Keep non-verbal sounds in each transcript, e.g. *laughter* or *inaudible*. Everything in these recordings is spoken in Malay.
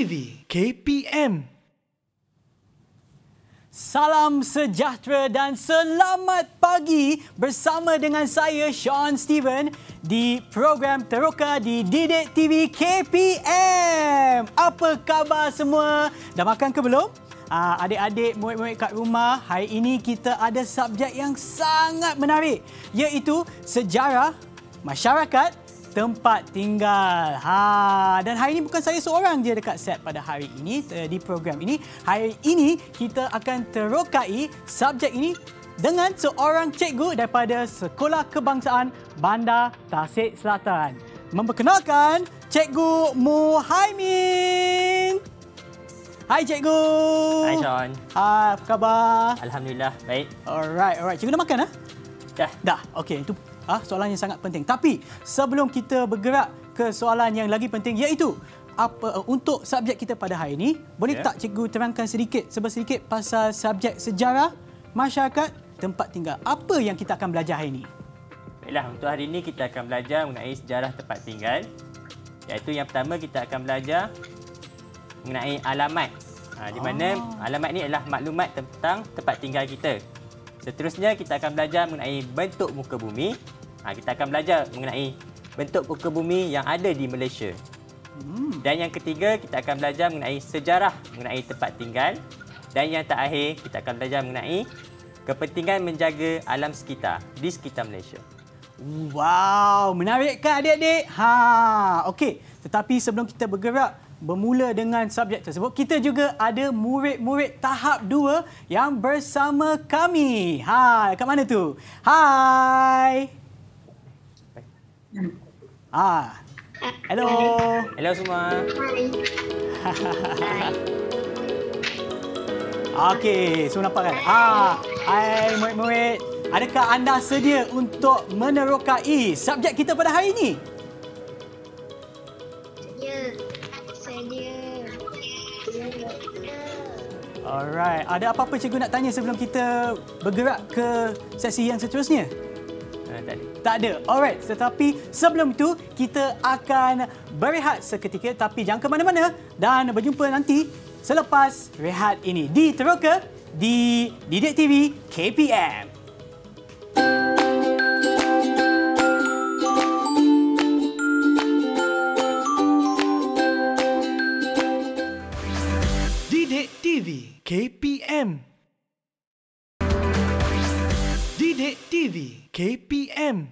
TV KPM Salam sejahtera dan selamat pagi bersama dengan saya Sean Steven di program Teroka di Didik TV KPM. Apa khabar semua? Dah makan ke belum? Ah, adik-adik, muat-muat kat rumah, hari ini kita ada subjek yang sangat menarik iaitu sejarah masyarakat tempat tinggal. Ha, dan hari ini bukan saya seorang dia dekat set pada hari ini di program ini. Hari ini kita akan terokai subjek ini dengan seorang cikgu daripada Sekolah Kebangsaan Bandar Tasik Selatan. Memperkenalkan Cikgu Muhaimin. Hai cikgu. Hai Sean. Hai, apa khabar? Alhamdulillah, baik. Alright, alright. Cikgu dah makan ah? Dah. Dah. Okey, itu ah soalan yang sangat penting. Tapi sebelum kita bergerak ke soalan yang lagi penting iaitu apa uh, untuk subjek kita pada hari ini, boleh yeah. tak cikgu terangkan sedikit sebersedikit pasal subjek sejarah masyarakat tempat tinggal. Apa yang kita akan belajar hari ini? Baiklah, untuk hari ini kita akan belajar mengenai sejarah tempat tinggal. Iaitu yang pertama kita akan belajar mengenai alamat. Ha, di mana oh. alamat ini adalah maklumat tentang tempat tinggal kita. Seterusnya kita akan belajar mengenai bentuk muka bumi. Ha, kita akan belajar mengenai bentuk muka bumi yang ada di Malaysia. Hmm. Dan yang ketiga, kita akan belajar mengenai sejarah mengenai tempat tinggal. Dan yang terakhir, kita akan belajar mengenai kepentingan menjaga alam sekitar di sekitar Malaysia. Wow, menarik kan adik-adik? Ha, okey. Tetapi sebelum kita bergerak bermula dengan subjek tersebut, kita juga ada murid-murid tahap dua yang bersama kami. Ha, kat mana tu? Hai. Ah. Hello. Hello semua. Hai. *laughs* Okey, semua nampak kan? Ah, hai murid-murid. Adakah anda sedia untuk menerokai subjek kita pada hari ini? Alright, ada apa-apa cikgu nak tanya sebelum kita bergerak ke sesi yang seterusnya? sebelah tadi. Tak ada. Alright, tetapi sebelum itu kita akan berehat seketika tapi jangan ke mana-mana dan berjumpa nanti selepas rehat ini di Teroka di Didik TV KPM. Didik TV KPM Didik TV KPM.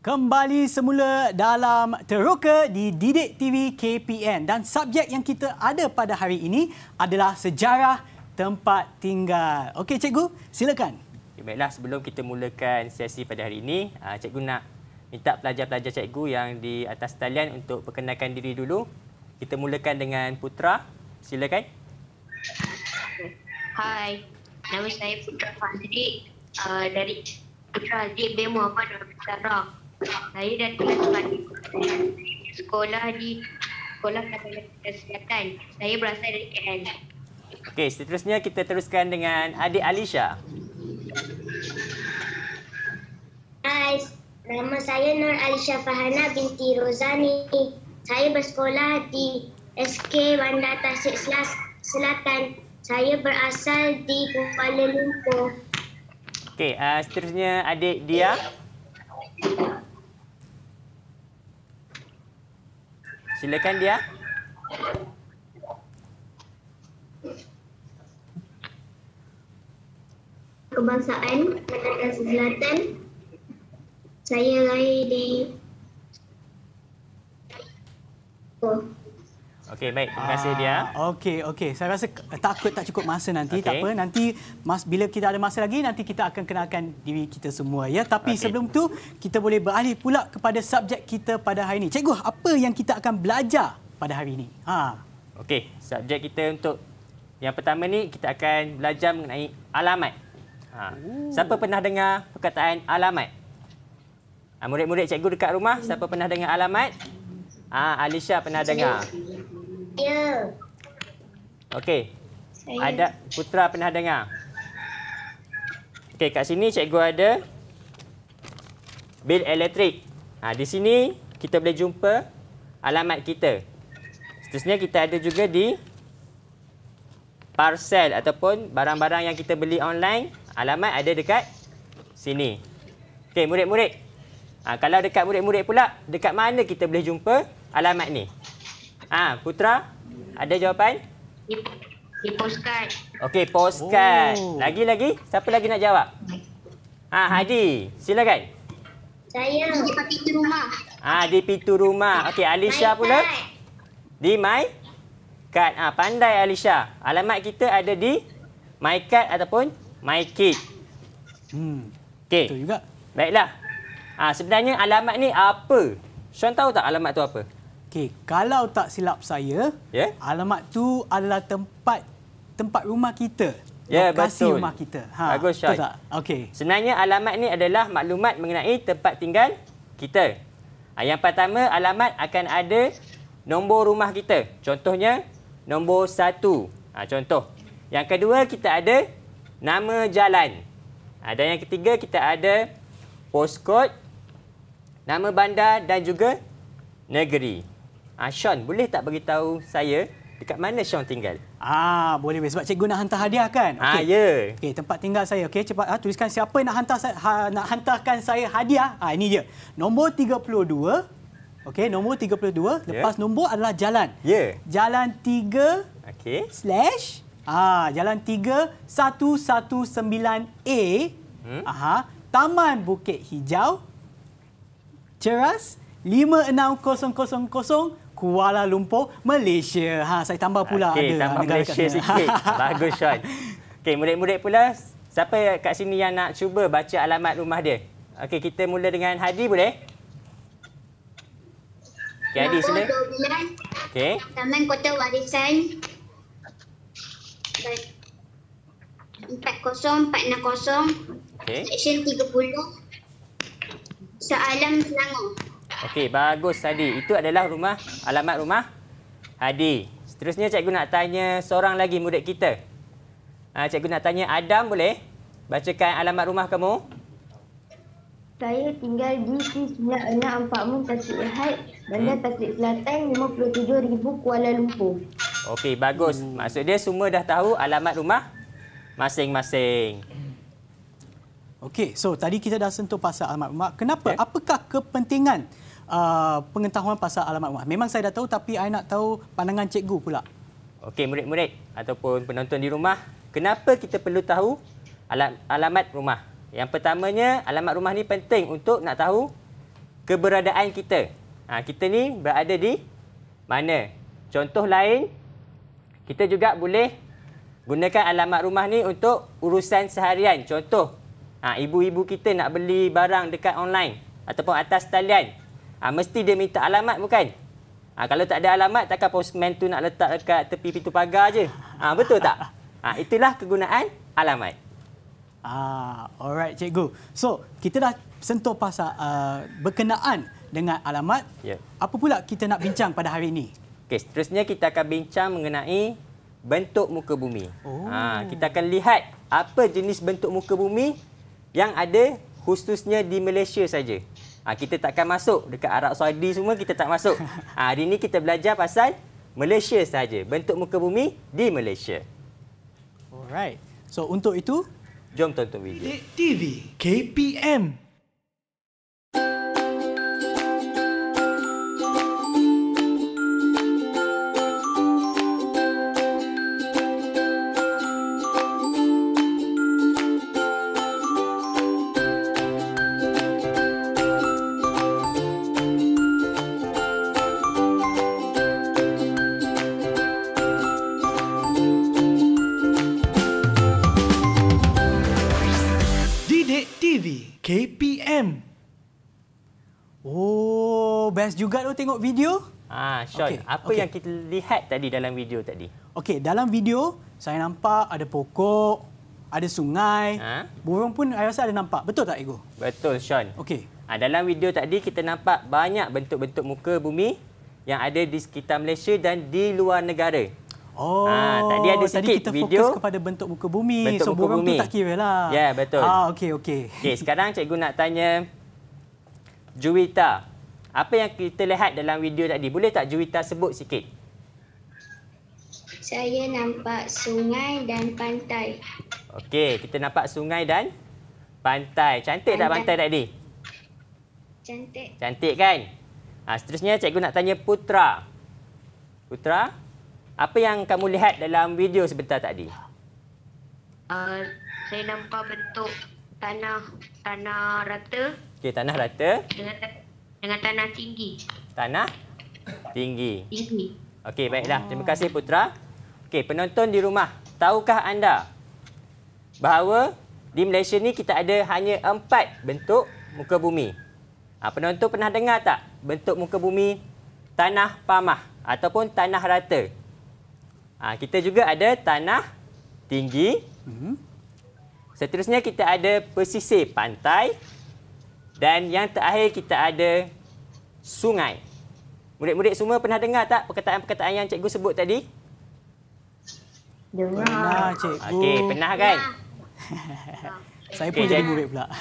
Kembali semula dalam Teruka di Didik TV KPN dan subjek yang kita ada pada hari ini adalah sejarah tempat tinggal. Okey cikgu, silakan. Okay, baiklah sebelum kita mulakan sesi pada hari ini, ah, cikgu nak minta pelajar-pelajar cikgu yang di atas talian untuk perkenalkan diri dulu. Kita mulakan dengan Putra. Silakan. Hai. Nama saya Putra Fahri. Uh, dari putra adik Bemo Abang dan Sarah. Saya dan teman teman sekolah di Sekolah Kata Selatan. Saya berasal dari KL. Okey, seterusnya kita teruskan dengan adik Alicia. Hai, nama saya Nur Alicia Fahana binti Rozani. Saya bersekolah di SK Wanda Tasik Selatan. Saya berasal di Kuala Lumpur. Okey, uh, seterusnya adik dia. Silakan dia. Kebangsaan Melaka Selatan. Saya lahir di Oh. Okey, baik. Terima kasih dia. Ah, okey, okey. Saya rasa takut tak cukup masa nanti. Okay. Tak apa. Nanti mas bila kita ada masa lagi, nanti kita akan kenalkan diri kita semua. ya. Tapi okay. sebelum tu kita boleh beralih pula kepada subjek kita pada hari ini. Cikgu, apa yang kita akan belajar pada hari ini? Ha. Okey, subjek kita untuk yang pertama ni kita akan belajar mengenai alamat. Ha. Siapa pernah dengar perkataan alamat? Ah, murid-murid ha, cikgu dekat rumah, siapa pernah dengar alamat? Ah, ha, Alisha pernah dengar. Ya. Okey. Ada putra pernah dengar? Okey, kat sini cikgu ada bil elektrik. Ha, di sini kita boleh jumpa alamat kita. Seterusnya kita ada juga di parcel ataupun barang-barang yang kita beli online. Alamat ada dekat sini. Okey, murid-murid. Ha, kalau dekat murid-murid pula, dekat mana kita boleh jumpa alamat ni? Ah, Putra, ada jawapan? Di, di postcard. Okey, postcard. Lagi-lagi, oh. siapa lagi nak jawab? Ah, ha, Hadi, silakan. Saya di pintu rumah. Ah, di pintu rumah. Okey, Alicia my pula? Card. Di my card. Ah, pandai Alicia. Alamat kita ada di my card ataupun my kit. Hmm. Okey. Betul juga. Baiklah. Ah, sebenarnya alamat ni apa? Sean tahu tak alamat tu apa? Okey, kalau tak silap saya, yeah? alamat tu adalah tempat tempat rumah kita. Ya, yeah, betul. rumah kita. Ha, Bagus, Syai. Okey. Sebenarnya alamat ni adalah maklumat mengenai tempat tinggal kita. Ha, yang pertama, alamat akan ada nombor rumah kita. Contohnya, nombor satu. Ha, contoh. Yang kedua, kita ada nama jalan. Ha, dan yang ketiga, kita ada postcode, nama bandar dan juga negeri. Ah Sean, boleh tak bagi tahu saya dekat mana Sean tinggal? Ah, boleh sebab cikgu nak hantar hadiah kan? Okay. Ah, ya. Yeah. Okey, tempat tinggal saya. Okey, cepat ah, tuliskan siapa nak hantar ha, nak hantarkan saya hadiah. Ah, ini dia. Nombor 32 Okey, nombor 32. Ya. Lepas yeah. nombor adalah jalan. Ya. Yeah. Jalan 3. Okey. Slash. Ah, jalan 3119A. Hmm? Aha. Taman Bukit Hijau. Ceras. 560000. Kuala Lumpur, Malaysia. Ha, saya tambah pula okay, ada. Tambah Malaysia sikit. *laughs* Bagus, Sean. Okay, murid-murid pula, siapa kat sini yang nak cuba baca alamat rumah dia? Okey, kita mula dengan Hadi boleh? Okey, Hadi sini. Okey. Taman Kota Warisan. Empat empat kosong, enam 40460 okay. Seksyen puluh. Sealam Selangor Okey, bagus tadi. Itu adalah rumah alamat rumah Hadi. Seterusnya cikgu nak tanya seorang lagi murid kita. Ah cikgu nak tanya Adam boleh? Bacakan alamat rumah kamu. Saya tinggal di Sinar 964 Tasik Ehad, Bandar hmm. Tasik Selatan 57000 Kuala Lumpur. Okey, bagus. Hmm. Maksud dia semua dah tahu alamat rumah masing-masing. Okey, so tadi kita dah sentuh pasal alamat rumah. Kenapa? Okay. Apakah kepentingan Uh, pengetahuan pasal alamat rumah. Memang saya dah tahu tapi saya nak tahu pandangan cikgu pula. Okey, murid-murid ataupun penonton di rumah, kenapa kita perlu tahu alam, alamat rumah? Yang pertamanya, alamat rumah ni penting untuk nak tahu keberadaan kita. Ha, kita ni berada di mana? Contoh lain, kita juga boleh gunakan alamat rumah ni untuk urusan seharian. Contoh, ha, ibu-ibu ha, kita nak beli barang dekat online ataupun atas talian. Ha, mesti dia minta alamat bukan? Ha, kalau tak ada alamat, takkan postman tu nak letak dekat tepi pintu pagar je. Ha, betul tak? Ha, *laughs* itulah kegunaan alamat. Ah, alright cikgu. So, kita dah sentuh pasal uh, berkenaan dengan alamat. Yeah. Apa pula kita nak bincang pada hari ini? Okey, seterusnya kita akan bincang mengenai bentuk muka bumi. Oh. Ha, kita akan lihat apa jenis bentuk muka bumi yang ada khususnya di Malaysia saja. Ha, kita takkan masuk dekat Arab Saudi semua kita tak masuk. Ha, *laughs* hari ini kita belajar pasal Malaysia saja. Bentuk muka bumi di Malaysia. Alright. So untuk itu, jom tonton video. TV KPM. juga tu tengok video. Ah Sean, okay. apa okay. yang kita lihat tadi dalam video tadi? Okey, dalam video saya nampak ada pokok, ada sungai, ha? burung pun saya rasa ada nampak. Betul tak, Ego? Betul, Sean. Okey. Ha, dalam video tadi kita nampak banyak bentuk-bentuk muka bumi yang ada di sekitar Malaysia dan di luar negara. Oh, ha, tadi ada sikit Tadi kita video. fokus kepada bentuk muka bumi. Bentuk so, muka burung bumi. tu tak kira lah. Ya, yeah, betul. Ah, okey, okey. Okey, sekarang cikgu nak tanya Juwita. Apa yang kita lihat dalam video tadi, boleh tak Juwita sebut sikit? Saya nampak sungai dan pantai. Okey, kita nampak sungai dan pantai. Cantik pantai. tak pantai tadi? Cantik. Cantik kan? Ha, seterusnya, cikgu nak tanya Putra. Putra, apa yang kamu lihat dalam video sebentar tadi? Uh, saya nampak bentuk tanah tanah rata. Okey, tanah rata. Dengan dengan tanah tinggi. Tanah tinggi. Tinggi. Okey, baiklah. Terima kasih Putra. Okey, penonton di rumah, tahukah anda bahawa di Malaysia ni kita ada hanya empat bentuk muka bumi. Ha, penonton pernah dengar tak bentuk muka bumi tanah pamah ataupun tanah rata? Ha, kita juga ada tanah tinggi. Mhm. Seterusnya kita ada pesisir pantai. Dan yang terakhir kita ada sungai. Murid-murid semua pernah dengar tak perkataan-perkataan yang cikgu sebut tadi? Dengar. Pernah cikgu. Okey, pernah kan? Ya. *laughs* Saya pun okay, jadi murid pula. *laughs*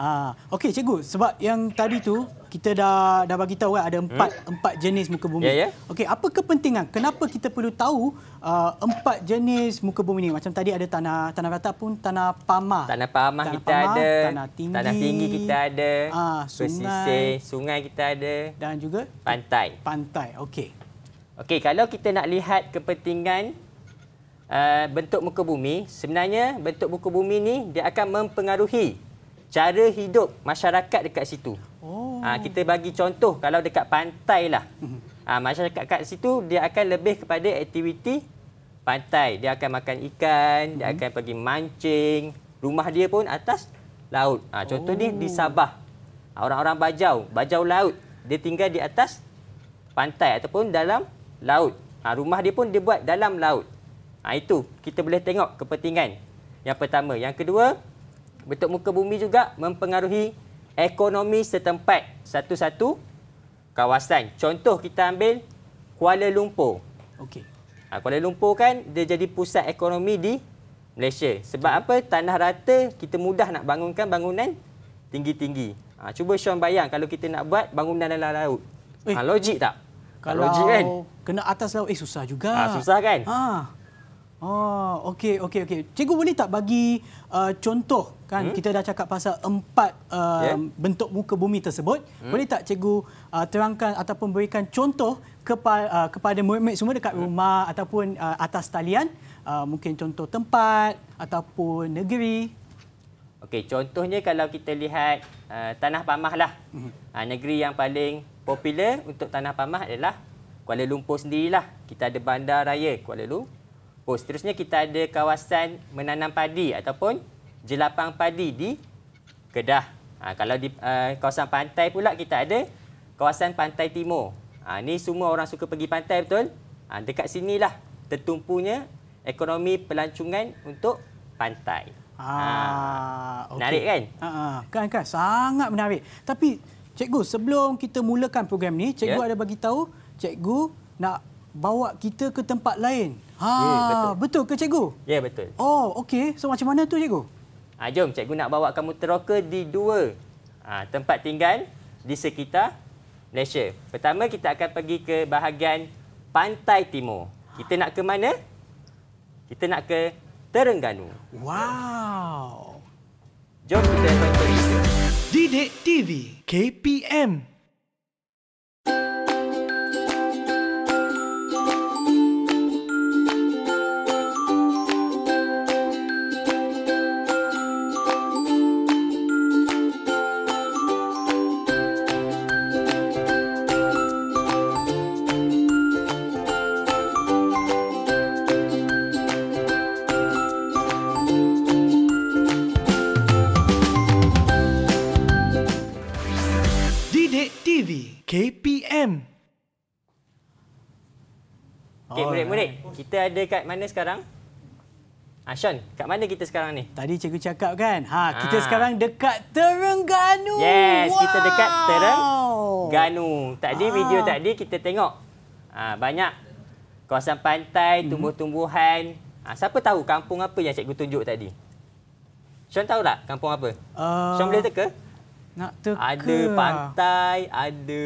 Ah, okey cikgu, sebab yang tadi tu kita dah dah bagi tahu kan ada hmm. empat hmm? empat jenis muka bumi. Yeah, yeah. Okey, apa kepentingan? Kenapa kita perlu tahu uh, empat jenis muka bumi ni? Macam tadi ada tanah tanah datar pun tanah pama. Tanah pama kita pama, ada. Tanah tinggi. Tanah tinggi kita ada. Ah, sungai. Pesisir, sungai kita ada. Dan juga pantai. Pantai. Okey. Okey, kalau kita nak lihat kepentingan uh, bentuk muka bumi, sebenarnya bentuk muka bumi ni dia akan mempengaruhi cara hidup masyarakat dekat situ. Oh. Ha, kita bagi contoh kalau dekat pantai lah. Ha, *laughs* masyarakat kat situ dia akan lebih kepada aktiviti pantai. Dia akan makan ikan, hmm. dia mhm. akan pergi mancing. Rumah dia pun atas laut. Ha, contoh ni oh. di Sabah. Orang-orang Bajau, Bajau laut. Dia tinggal di atas pantai ataupun dalam laut. Ha, rumah dia pun dia buat dalam laut. Ha, itu kita boleh tengok kepentingan. Yang pertama. Yang kedua, bentuk muka bumi juga mempengaruhi ekonomi setempat satu-satu kawasan. Contoh kita ambil Kuala Lumpur. Okey. Ha, Kuala Lumpur kan dia jadi pusat ekonomi di Malaysia. Sebab apa? Tanah rata kita mudah nak bangunkan bangunan tinggi-tinggi. Ha, cuba Sean bayang kalau kita nak buat bangunan dalam laut. Eh. Ha, logik tak? Ha, kalau logik kan? kena atas laut, eh susah juga. Ha, susah kan? Ha. Oh, okey, okey, okey. Cikgu boleh tak bagi uh, contoh kan hmm? kita dah cakap pasal empat uh, yeah. bentuk muka bumi tersebut. Hmm? Boleh tak cikgu uh, terangkan ataupun berikan contoh kepada uh, kepada murid-murid semua dekat hmm. rumah ataupun uh, atas talian uh, mungkin contoh tempat ataupun negeri. Okey, contohnya kalau kita lihat uh, tanah pamahlah. Hmm. Uh, negeri yang paling popular untuk tanah pamah adalah Kuala Lumpur sendirilah. Kita ada bandar raya Kuala Lumpur. Oh, seterusnya kita ada kawasan menanam padi ataupun jelapang padi di Kedah. Ha, kalau di uh, kawasan pantai pula kita ada kawasan pantai timur. Ha, ni semua orang suka pergi pantai betul? Ha, dekat sinilah tertumpunya ekonomi pelancongan untuk pantai. Ah, ha, menarik okay. kan? Ha, ha, kan kan sangat menarik. Tapi cikgu sebelum kita mulakan program ni, cikgu yeah. ada bagi tahu cikgu nak bawa kita ke tempat lain. Ha, ah, ya, yeah, betul. betul ke cikgu? Ya, yeah, betul. Oh, okey. So macam mana tu cikgu? Ha, jom cikgu nak bawa kamu teroka di dua ha, tempat tinggal di sekitar Malaysia. Pertama kita akan pergi ke bahagian pantai timur. Kita nak ke mana? Kita nak ke Terengganu. Wow. Jom kita pergi. Didik TV KPM. ada kat mana sekarang? Ah, Sean, kat mana kita sekarang ni? Tadi cikgu cakap kan? Ha, kita ha. sekarang dekat Terengganu. Yes, wow. kita dekat Terengganu. Tadi ha. video ah. tadi kita tengok ha, banyak kawasan pantai, mhm. tumbuh-tumbuhan. Ha, siapa tahu kampung apa yang cikgu tunjuk tadi? Sean tahu tak kampung apa? Uh, Sean boleh teka? Nak teka. Ada pantai, ada...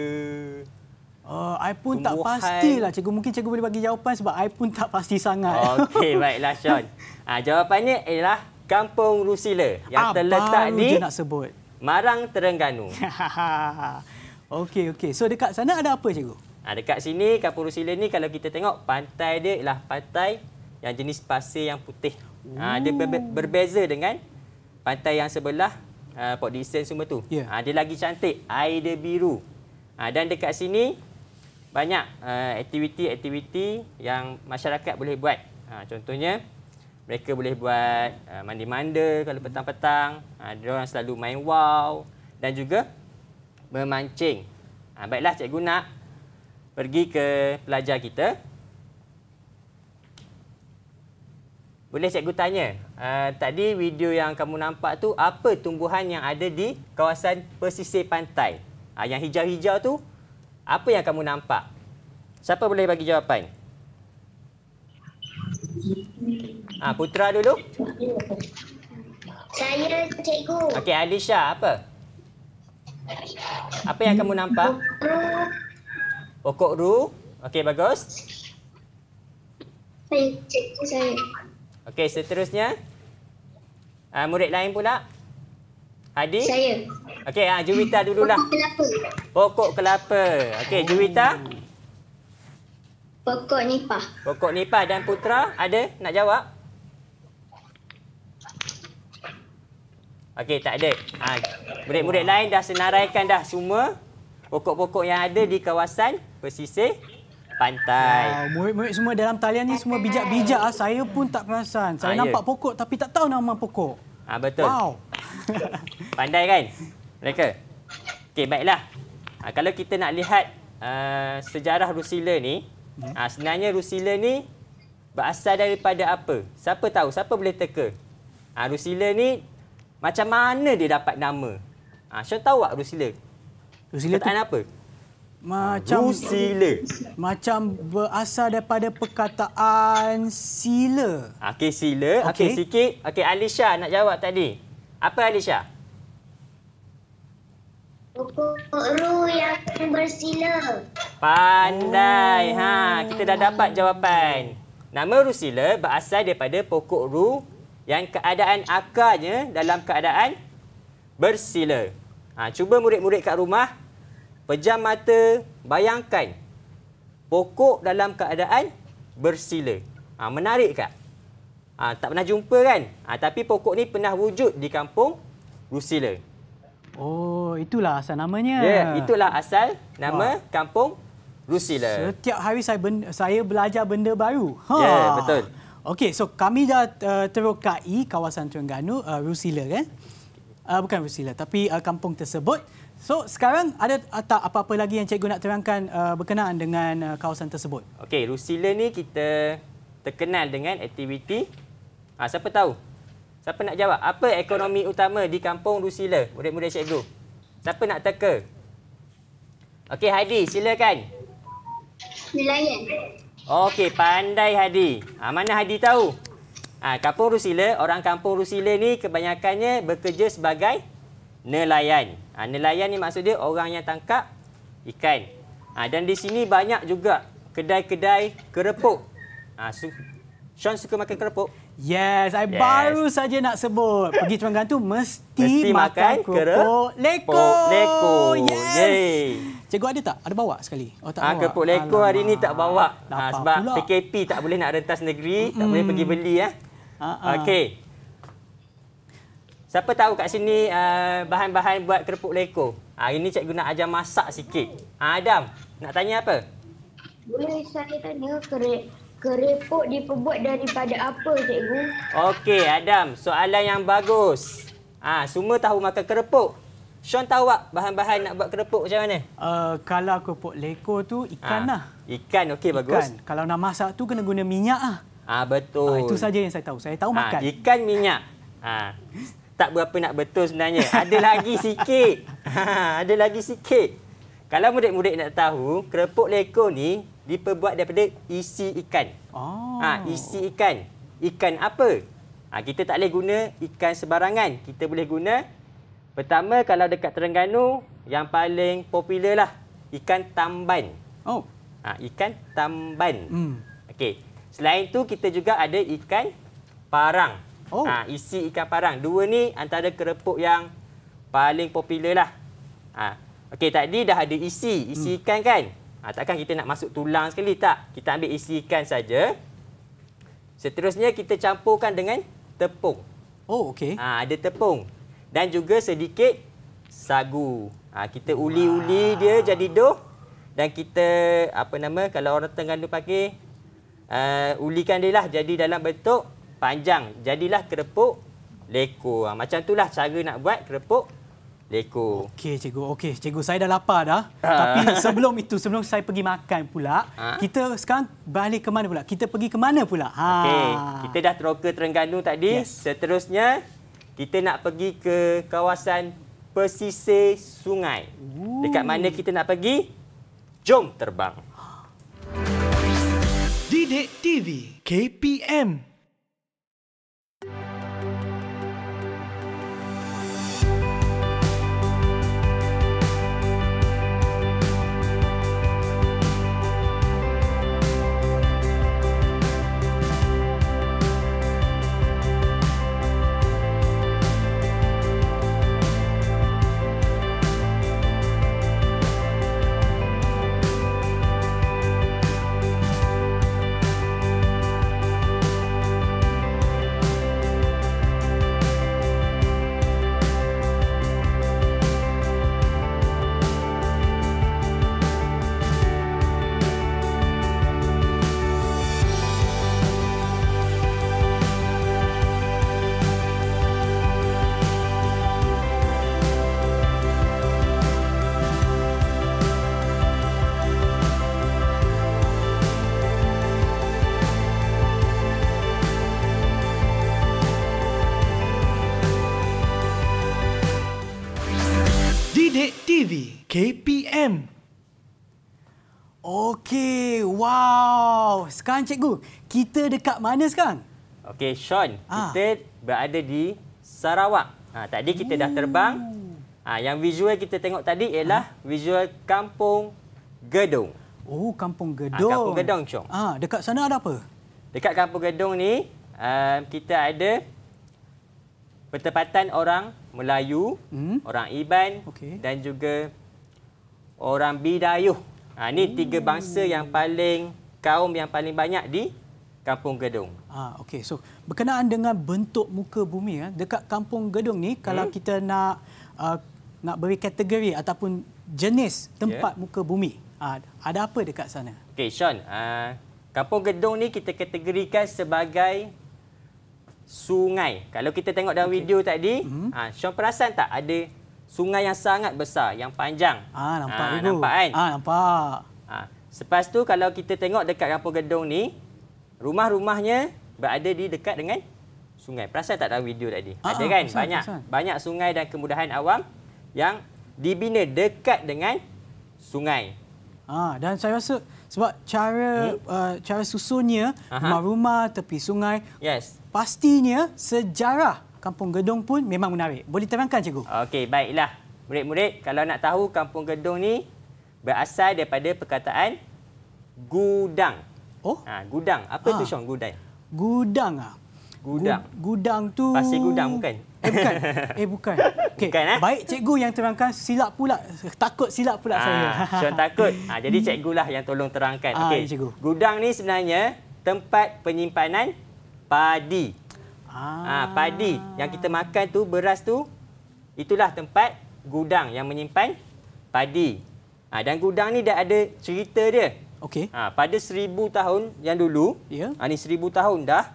Uh, I pun tumbuhan. tak pastilah cikgu. Mungkin cikgu boleh bagi jawapan sebab I pun tak pasti sangat. Okey, *laughs* baiklah Sean. Ha, jawapannya ialah Kampung Rusila yang Apa ah, terletak di nak sebut? Marang Terengganu. *laughs* okey, okey. So dekat sana ada apa cikgu? Ha, dekat sini Kampung Rusila ni kalau kita tengok pantai dia ialah pantai yang jenis pasir yang putih. Ha, dia berbeza dengan pantai yang sebelah uh, Port Dickson semua tu. Yeah. Ya. Ha, dia lagi cantik. Air dia biru. Ha, dan dekat sini banyak uh, eh, aktiviti-aktiviti yang masyarakat boleh buat. Uh, contohnya mereka boleh buat eh, mandi manda kalau petang-petang, ada uh, orang selalu main wow dan juga memancing. Uh, baiklah cikgu nak pergi ke pelajar kita. Boleh cikgu tanya, uh, tadi video yang kamu nampak tu apa tumbuhan yang ada di kawasan pesisir pantai? Uh, yang hijau-hijau tu apa yang kamu nampak? Siapa boleh bagi jawapan? Ah, ha, Putra dulu. Saya cikgu. Okey, Alisha, apa? Apa yang kamu nampak? Pokok ru. Okey, bagus. Saya cikgu saya. Okey, seterusnya. Ah, ha, murid lain pula. Hadi? Saya. Okey, ha, Juwita dululah. Pokok kelapa. Pokok kelapa. Okey, Juwita. Pokok nipah. Pokok nipah dan putra ada nak jawab? Okey, tak ada. Ha, murid-murid lain dah senaraikan dah semua pokok-pokok yang ada di kawasan pesisir pantai. Wow, ah, murid-murid semua dalam talian ni semua bijak-bijak. Saya pun tak perasan. Saya ha, nampak ya. pokok tapi tak tahu nama pokok. Ah ha, betul. Wow. *laughs* Pandai kan mereka? Okey, baiklah. Ha, kalau kita nak lihat uh, sejarah Rusila ni, hmm. uh, sebenarnya Rusila ni berasal daripada apa? Siapa tahu? Siapa boleh teka? Ha, Rusila ni macam mana dia dapat nama? Ha, Syah tahu tak Rusila? Rusila Ketan tu... apa? Macam Rusila. Macam berasal daripada perkataan sila. Okey, sila. Okey, okay, sikit. Okey, Alisha nak jawab tadi. Apa Alicia? Pokok ru yang bersila. Pandai. Ha, hmm. kita dah dapat jawapan. Nama sila berasal daripada pokok ru yang keadaan akarnya dalam keadaan bersila. Ha, cuba murid-murid kat rumah pejam mata bayangkan pokok dalam keadaan bersila. Ha, menarik tak? Ha, tak pernah jumpa kan? Ha, tapi pokok ni pernah wujud di kampung Rusila. Oh, itulah asal namanya. Ya, yeah, itulah asal nama Wah. kampung Rusila. Setiap hari saya, ben saya belajar benda baru. Ha. Ya, yeah, betul. Okey, so kami dah uh, terokai kawasan Terengganu, uh, Rusila kan? Uh, bukan Rusila, tapi uh, kampung tersebut. So sekarang ada tak apa-apa lagi yang cikgu nak terangkan uh, berkenaan dengan uh, kawasan tersebut? Okey, Rusila ni kita terkenal dengan aktiviti Ha, siapa tahu? Siapa nak jawab? Apa ekonomi utama di kampung Rusila? Murid-murid cikgu. Siapa nak teka? Okey, Hadi, silakan. Nelayan. Okey, pandai Hadi. Ha, mana Hadi tahu? Ha, kampung Rusila, orang kampung Rusila ni kebanyakannya bekerja sebagai nelayan. Ha, nelayan ni maksud dia orang yang tangkap ikan. Ha, dan di sini banyak juga kedai-kedai keropok. Ha, su Sean suka makan keropok? Yes, I yes. baru saja nak sebut. Pergi Cemanggan tu mesti, mesti makan, kerupuk leko. leko. Yes. Yay. Cikgu ada tak? Ada bawa sekali? Oh, tak ha, bawa. Kerupuk leko Alamak. hari ni tak bawa. Ha, sebab pula. PKP tak boleh nak rentas negeri, mm. tak boleh pergi beli. Eh. Ah, okay. Siapa tahu kat sini bahan-bahan uh, buat kerupuk leko? Ha, ini cikgu nak ajar masak sikit. Ha, Adam, nak tanya apa? Boleh saya tanya kerupuk Keripik diperbuat daripada apa, cikgu? Okey, Adam. Soalan yang bagus. Ah, ha, semua tahu makan keripik. Sean tahu tak bahan-bahan nak buat keripik macam mana? Uh, kalau keripik leko tu ikan Ha, lah. ikan okey bagus. Kalau nak masak tu kena guna minyak ah. Ha, ah betul. Ha, itu saja yang saya tahu. Saya tahu ha, makan. ikan minyak. Ha, tak berapa nak betul sebenarnya. Ada lagi sikit. *laughs* Ha, ada lagi sikit. Kalau murid-murid nak tahu, keripik leko ni diperbuat daripada isi ikan. Oh. Ha, isi ikan. Ikan apa? Ha, kita tak boleh guna ikan sebarangan. Kita boleh guna pertama kalau dekat Terengganu yang paling popular lah ikan tamban. Oh. Ha, ikan tamban. Hmm. Okey. Selain tu kita juga ada ikan parang. Oh. Ha, isi ikan parang. Dua ni antara kerepuk yang paling popular lah. Ha. Okey, tadi dah ada isi. Isi hmm. ikan kan? Ha, takkan kita nak masuk tulang sekali? Tak. Kita ambil isi ikan saja. Seterusnya, kita campurkan dengan tepung. Oh, okey. Ha, ada tepung. Dan juga sedikit sagu. Ha, kita uli-uli wow. dia jadi doh Dan kita, apa nama, kalau orang tengah tu pakai, ha, uh, ulikan dia lah jadi dalam bentuk panjang. Jadilah kerepuk leko. Ha, macam itulah cara nak buat kerepuk Deko. Okey cikgu. Okey cikgu saya dah lapar dah. Ha. Tapi sebelum itu sebelum saya pergi makan pula, ha? kita sekarang balik ke mana pula? Kita pergi ke mana pula? Ha. Okey. Kita dah teroka Terengganu tadi. Yes. Seterusnya kita nak pergi ke kawasan pesisir sungai. Ooh. Dekat mana kita nak pergi? Jom terbang. Didik TV KPM Okey, wow. Sekarang cikgu, kita dekat mana sekarang? Okey, Sean, ha. kita berada di Sarawak. Ha, tadi kita dah terbang. Ha, yang visual kita tengok tadi ialah ha. visual Kampung Gedung. Oh, Kampung ha, Gedung. Ha, Kampung Gedung, Chong. Ha, dekat sana ada apa? Dekat Kampung Gedung ni, um, kita ada pertempatan orang Melayu, hmm? orang Iban okay. dan juga orang Bidayuh. Ha, ini hmm. tiga bangsa yang paling kaum yang paling banyak di Kampung Gedung. Ah, okey. So berkenaan dengan bentuk muka bumi, ya, dekat Kampung Gedung ni, kalau hmm. kita nak uh, nak beri kategori ataupun jenis tempat yeah. muka bumi, uh, ada apa dekat sana? Okey, Sean. Uh, Kampung Gedung ni kita kategorikan sebagai sungai. Kalau kita tengok dalam okay. video tadi, hmm. uh, Sean perasan tak ada sungai yang sangat besar, yang panjang. Ah nampak ha, Nampak kan? Ah nampak. Ha. Ah, sepas tu kalau kita tengok dekat kampung gedung ni, rumah-rumahnya berada di dekat dengan sungai. Perasan tak dalam video tadi? Ah, ada ah, kan? Pasal, banyak pasal. banyak sungai dan kemudahan awam yang dibina dekat dengan sungai. Ah dan saya rasa sebab cara hmm? uh, cara susunnya rumah-rumah tepi sungai, yes. pastinya sejarah Kampung Gedung pun memang menarik. Boleh terangkan cikgu? Okey, baiklah. Murid-murid, kalau nak tahu Kampung Gedung ni berasal daripada perkataan gudang. Oh? Ha, gudang. Apa ha. tu ah. Syong, gudang? Gudang ah. Gudang. Gudang tu Pasir gudang bukan? Eh bukan. *laughs* Eh bukan. Okey. ha? Baik cikgu yang terangkan silap pula. Takut silap pula ha, saya. *laughs* Syong takut. Ha, jadi cikgu lah yang tolong terangkan. Okey. Ha, gudang ni sebenarnya tempat penyimpanan padi. Ah. Ha, padi yang kita makan tu, beras tu, itulah tempat gudang yang menyimpan padi. Ha, dan gudang ni dah ada cerita dia. Okey. Ha, pada seribu tahun yang dulu, yeah. Ya. ha, ni seribu tahun dah,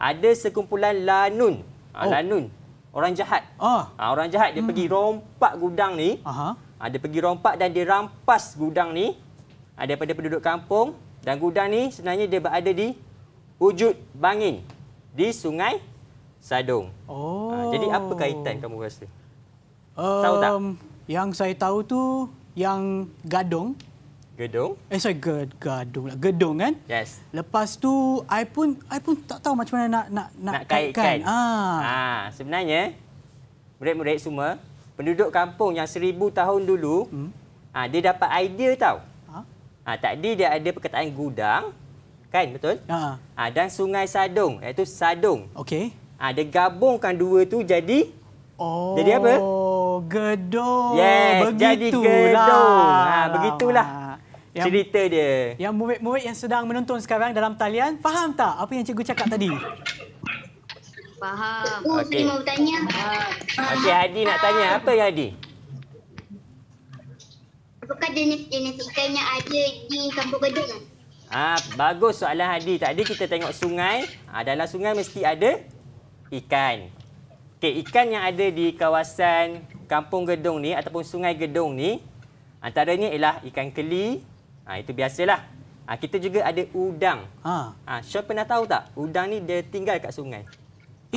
ada sekumpulan lanun. Ha, oh. Lanun. Orang jahat. Ah. Ha, orang jahat dia hmm. pergi rompak gudang ni. Aha. Ha, dia pergi rompak dan dia rampas gudang ni ha, daripada penduduk kampung. Dan gudang ni sebenarnya dia berada di wujud bangin di Sungai Sadong. Oh. Ha, jadi apa kaitan kamu rasa? Um, tahu tak? Yang saya tahu tu yang gadong. Gedung? Eh, sorry, gedung lah. Gedung kan? Yes. Lepas tu, I pun I pun tak tahu macam mana nak nak nak, nak kaitkan. kaitkan. Ah. Ah, ha, sebenarnya, murid-murid semua, penduduk kampung yang seribu tahun dulu, hmm? ha, dia dapat idea tau. Ha? Ha, ah, tadi dia ada perkataan gudang, kan betul? Ha. Ha, dan Sungai Sadung iaitu Sadung. Okey. Ha, dia gabungkan dua tu jadi Oh. Jadi apa? Oh, gedung. Yes, jadi gedung. Ha, begitulah. Yang, cerita dia. Yang murid-murid yang sedang menonton sekarang dalam talian, faham tak apa yang cikgu cakap tadi? Faham. Oh, okay. mau tanya. Okey, Hadi nak tanya. Apa yang Hadi? Apakah jenis-jenis ikan yang ada di kampung gedung? Ha, bagus soalan Hadi. Tadi kita tengok sungai. Ha, dalam sungai mesti ada ikan. Okay ikan yang ada di kawasan kampung gedung ni ataupun sungai gedung ni. Antaranya ialah ikan keli. Ha, itu biasalah. Ha, kita juga ada udang. Ha. Ha, Syar pernah tahu tak? Udang ni dia tinggal kat sungai.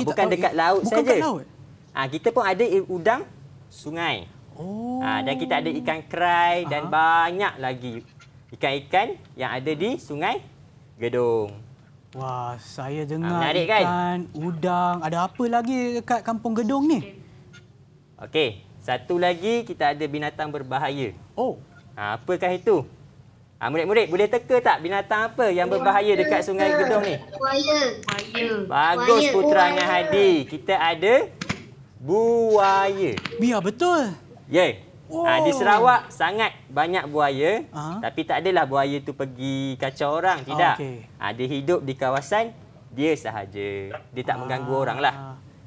eh, bukan dekat laut bukan sahaja. Bukan dekat laut? Ha, kita pun ada udang sungai. Oh. Ha, dan kita ada ikan kerai dan ha. banyak lagi ikan-ikan yang ada di Sungai Gedung. Wah, saya dengar ha, ikan, kan? udang. Ada apa lagi dekat Kampung Gedung ni? Okey, satu lagi kita ada binatang berbahaya. Oh. Ha, apakah itu? Ha, murid-murid, ha, boleh teka tak binatang apa yang berbahaya dekat Sungai Gedung ni? Buaya. Buaya. Bagus, buaya. Putra Ngahadi. Kita ada buaya. Biar ya, betul. Ya. Yeah. Ah, wow. Uh, di Sarawak sangat banyak buaya uh tapi tak adalah buaya tu pergi kacau orang tidak. Oh, okay. uh, dia hidup di kawasan dia sahaja. Dia tak uh mengganggu ah. orang lah.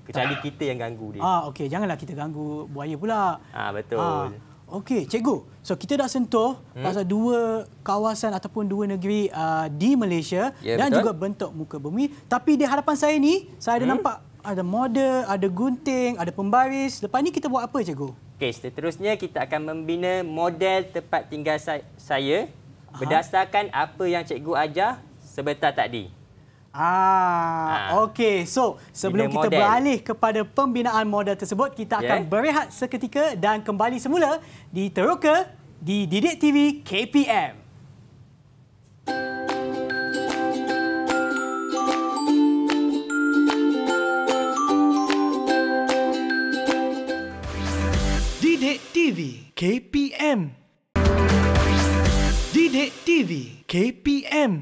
Kecuali tak. kita yang ganggu dia. Ah okey janganlah kita ganggu buaya pula. Ah uh, betul. Uh. Okey, cikgu. So kita dah sentuh hmm? pasal dua kawasan ataupun dua negeri uh, di Malaysia yeah, dan betul? juga bentuk muka bumi. Tapi di hadapan saya ni, saya hmm? ada nampak ada model, ada gunting, ada pembaris. Lepas ni kita buat apa, cikgu? Okey, seterusnya kita akan membina model tempat tinggal saya berdasarkan apa yang cikgu ajar sebentar tadi. Ah, ha. okey. So, sebelum Bina kita model. beralih kepada pembinaan model tersebut, kita ya. akan yeah. berehat seketika dan kembali semula di Teroka di Didik TV KPM. TV KPM Didik TV KPM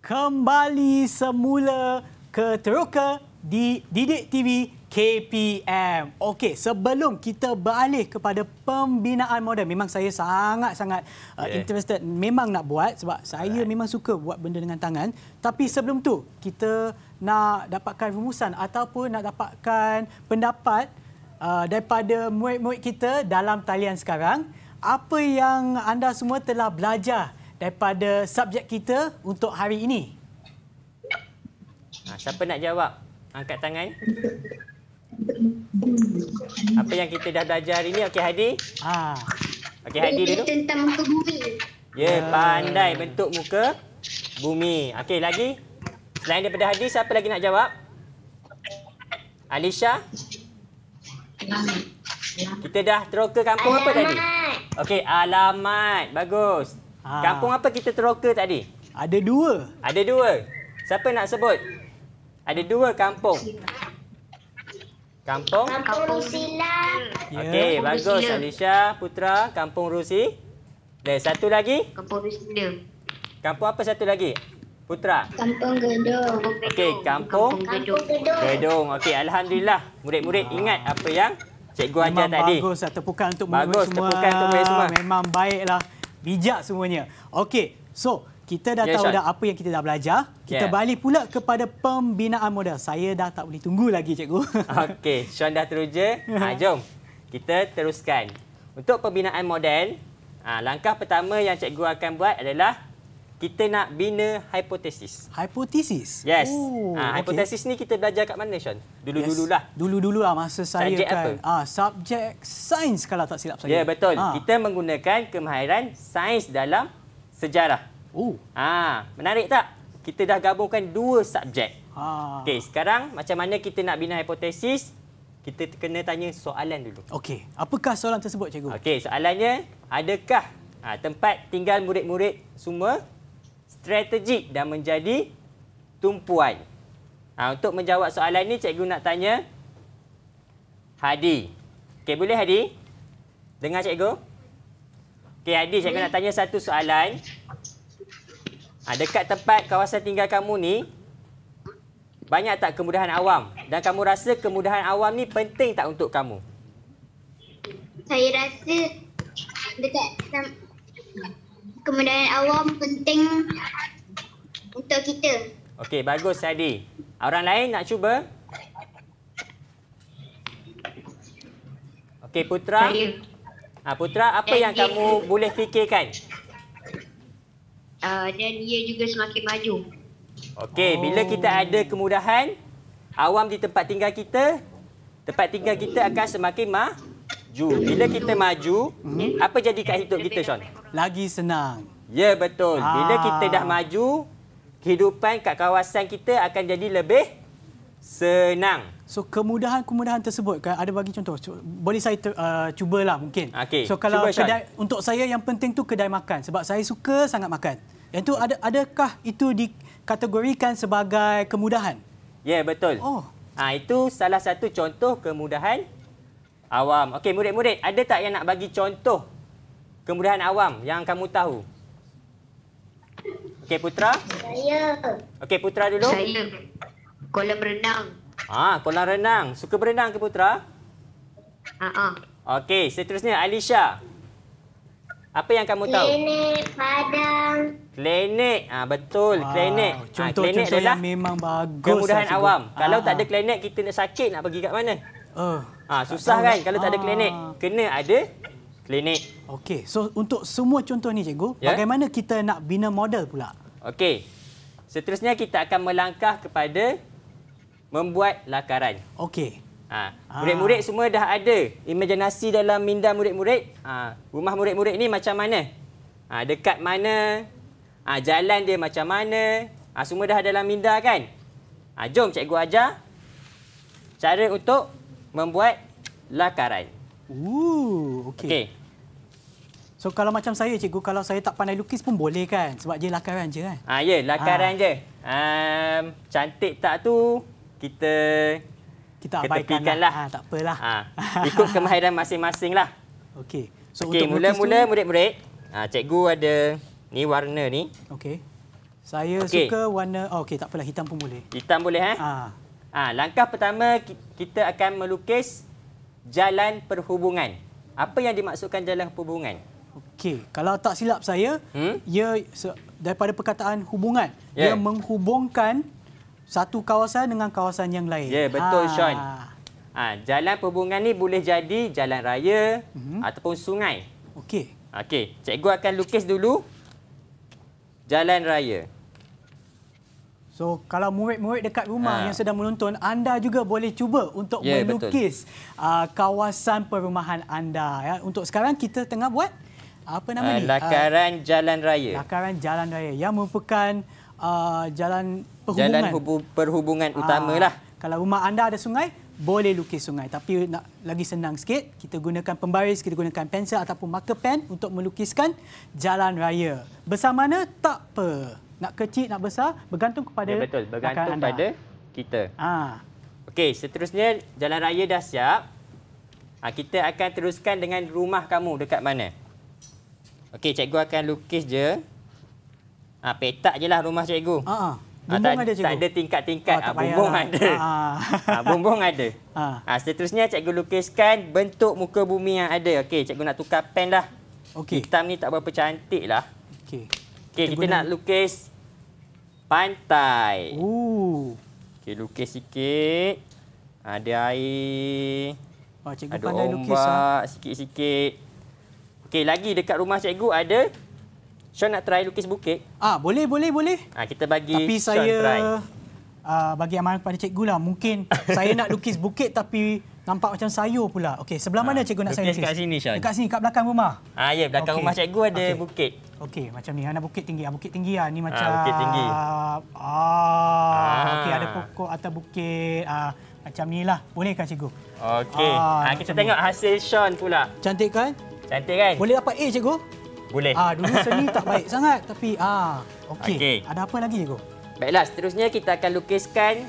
Kembali semula ke Teruka di Didik TV KPM. Okey, sebelum kita beralih kepada pembinaan modem, memang saya sangat-sangat uh, yeah. interested memang nak buat sebab saya Alright. memang suka buat benda dengan tangan. Tapi sebelum tu, kita nak dapatkan rumusan ataupun nak dapatkan pendapat Uh, daripada murid-murid kita dalam talian sekarang. Apa yang anda semua telah belajar daripada subjek kita untuk hari ini? Ha, siapa nak jawab? Angkat ha, tangan. Apa yang kita dah belajar hari ini? Okey, Hadi. Ha. Okey, Hadi dulu. Tentang muka bumi. Ya, yeah, pandai bentuk muka bumi. Okey, lagi. Selain daripada Hadi, siapa lagi nak jawab? Alisha? Kita dah teroka kampung alamat. apa tadi? Okey, alamat. Bagus. Ha. Kampung apa kita teroka tadi? Ada dua. Ada dua. Siapa nak sebut? Ada dua kampung. Kampung? Kampung Rusila. Yeah. Okey, bagus. Rusila. Alicia Putra, Kampung Rusi. Dan satu lagi? Kampung Rusila. Kampung apa satu lagi? Putra. Kampung Gedung. Okey, Kampung Gedung. Okey, alhamdulillah. Murid-murid ingat apa yang cikgu ajar Memang tadi. Bagus, tepukan untuk murid semua. Bagus, tepukan untuk semua. Memang baiklah. Bijak semuanya. Okey, so kita dah yeah, tahu Sean. dah apa yang kita dah belajar. Kita yeah. balik pula kepada pembinaan modal. Saya dah tak boleh tunggu lagi, cikgu. *laughs* Okey, Sean dah teruja. Ha, jom, kita teruskan. Untuk pembinaan modal, ha, langkah pertama yang cikgu akan buat adalah kita nak bina hipotesis. Hipotesis? Yes. Ooh, ha, ah, hipotesis okay. ni kita belajar kat mana, Sean? Dulu-dululah. Yes. Dulu-dululah masa saya subjek kan. Apa? Ha, subjek sains kalau tak silap saya. Ya, yeah, betul. Ha. Kita menggunakan kemahiran sains dalam sejarah. Oh. Ah, ha, menarik tak? Kita dah gabungkan dua subjek. Ha. Okey, sekarang macam mana kita nak bina hipotesis? Kita kena tanya soalan dulu. Okey. Apakah soalan tersebut, cikgu? Okey, soalannya adakah ha, tempat tinggal murid-murid semua strategik dan menjadi tumpuan. Ha, untuk menjawab soalan ini, cikgu nak tanya Hadi. Okay, boleh Hadi? Dengar cikgu. Okay, Hadi, cikgu nak tanya satu soalan. Ha, dekat tempat kawasan tinggal kamu ni, banyak tak kemudahan awam? Dan kamu rasa kemudahan awam ni penting tak untuk kamu? Saya rasa dekat kemudahan awam penting untuk kita. Okey, bagus tadi. Orang lain nak cuba? Okey, Putra. Ha, Putra, apa dan yang dia, kamu boleh fikirkan? Uh, dan ia juga semakin maju. Okey, oh. bila kita ada kemudahan, awam di tempat tinggal kita, tempat tinggal kita akan semakin ma maju. Bila kita maju, hmm? apa jadi kat hidup kita, Sean? Lagi senang. Ya, betul. Ha. Bila ah. kita dah maju, kehidupan kat kawasan kita akan jadi lebih senang. So kemudahan-kemudahan tersebut kan ada bagi contoh boleh saya uh, cubalah mungkin. Okay. So kalau Cuba, kedai untuk saya yang penting tu kedai makan sebab saya suka sangat makan. Yang tu ada adakah itu dikategorikan sebagai kemudahan? Ya yeah, betul. Oh. Ah ha, itu salah satu contoh kemudahan Awam. Okey, murid-murid, ada tak yang nak bagi contoh kemudahan awam yang kamu tahu? Okey, Putra? Saya. Okey, Putra dulu. Saya. Kolam renang. Ah, kolam renang. Suka berenang ke, Putra? Haa. Uh -uh. Okey, seterusnya, Alicia. Apa yang kamu tahu? Klinik, padang. Klinik. Ah, ha, betul, wow. klinik. Ha, contoh-contoh ah, yang memang bagus. Kemudahan awam. Uh -huh. Kalau tak ah, ada ah. klinik, kita nak sakit, nak pergi kat mana? Haa. Uh. Oh. Ah ha, susah kan kalau tak ada klinik. Ah. Kena ada klinik. Okey. So untuk semua contoh ni cikgu, yeah? bagaimana kita nak bina model pula? Okey. Seterusnya kita akan melangkah kepada membuat lakaran. Okey. Ha, murid-murid semua dah ada imajinasi dalam minda murid-murid. Ha, rumah murid-murid ni macam mana? Ha, dekat mana? Ha, jalan dia macam mana? Ha, semua dah ada dalam minda kan? Ha, jom cikgu ajar cara untuk membuat lakaran. Ooh, okey. Okay. So kalau macam saya cikgu, kalau saya tak pandai lukis pun boleh kan? Sebab dia lakaran je kan? Ah ya, yeah, lakaran ah. je. Um, cantik tak tu kita kita abaikanlah. Lah. Ah tak apalah. Ah, ikut kemahiran masing masing lah. Okey. So okay, untuk mula-mula tu... murid-murid, ah cikgu ada ni warna ni. Okey. Saya okay. suka warna oh, okey tak apalah hitam pun boleh. Hitam boleh eh? Ah. Ha, langkah pertama kita akan melukis jalan perhubungan. Apa yang dimaksudkan jalan perhubungan? Okey, kalau tak silap saya, hmm? ia daripada perkataan hubungan, ya. ia yeah. menghubungkan satu kawasan dengan kawasan yang lain. Ya, yeah, betul ha. Sean. Ha, jalan perhubungan ni boleh jadi jalan raya hmm. ataupun sungai. Okey. Okey, cikgu akan lukis dulu jalan raya. So kalau murid-murid dekat rumah ha. yang sedang menonton, anda juga boleh cuba untuk yeah, ya, melukis uh, kawasan perumahan anda. Ya. Untuk sekarang kita tengah buat apa nama uh, ni? Lakaran uh, Jalan Raya. Lakaran Jalan Raya yang merupakan uh, jalan perhubungan. Jalan hubu- perhubungan ah, utamalah. Uh, kalau rumah anda ada sungai, boleh lukis sungai. Tapi nak lagi senang sikit, kita gunakan pembaris, kita gunakan pensel ataupun marker pen untuk melukiskan jalan raya. Bersama mana? Tak apa nak kecil nak besar bergantung kepada ya, betul bergantung anda. pada kita. Ah. Okey, seterusnya jalan raya dah siap. Ah kita akan teruskan dengan rumah kamu dekat mana? Okey, cikgu akan lukis je. Ah petak jelah rumah cikgu. Ha ah. Bumbung tak, ada cikgu. Tak ada tingkat-tingkat. Ah, bumbung, ada. Ah. bumbung ada. Ah. Ah, seterusnya cikgu lukiskan bentuk muka bumi yang ada. Okey, cikgu nak tukar pen dah. Okey. Hitam ni tak berapa cantik lah. Okey. Okay, kita, guna... nak lukis pantai. Ooh. Okey, lukis sikit. Ada air. Oh, cikgu ada pandai ombak. lukis. Ah. Sikit-sikit. Okey, lagi dekat rumah cikgu ada... Sean nak try lukis bukit? Ah, boleh, boleh, boleh. Ah, kita bagi Tapi saya... Uh, bagi amaran kepada cikgu lah. Mungkin *laughs* saya nak lukis bukit tapi Nampak macam sayur pula. Okey, sebelah ha. mana cikgu nak saintis? Dekat sini, Syah. Dekat sini, kat belakang rumah. Ha, ya, belakang okay. rumah cikgu ada okay. bukit. Okey, macam ni. Ada ah, bukit tinggi. Bukit tinggi lah. Ini macam... Ha, bukit tinggi. Ah, ha. Okey, ada pokok atau bukit. Ah, macam ni lah. Bolehkah cikgu? Okey. Ha, ha, kita tengok ni. hasil Sean pula. Cantik kan? Cantik kan? Boleh dapat A cikgu? Boleh. Ah, ha, dulu *laughs* seni tak baik sangat. Tapi, ah, ha. okey. Okay. Ada apa lagi cikgu? Baiklah, seterusnya kita akan lukiskan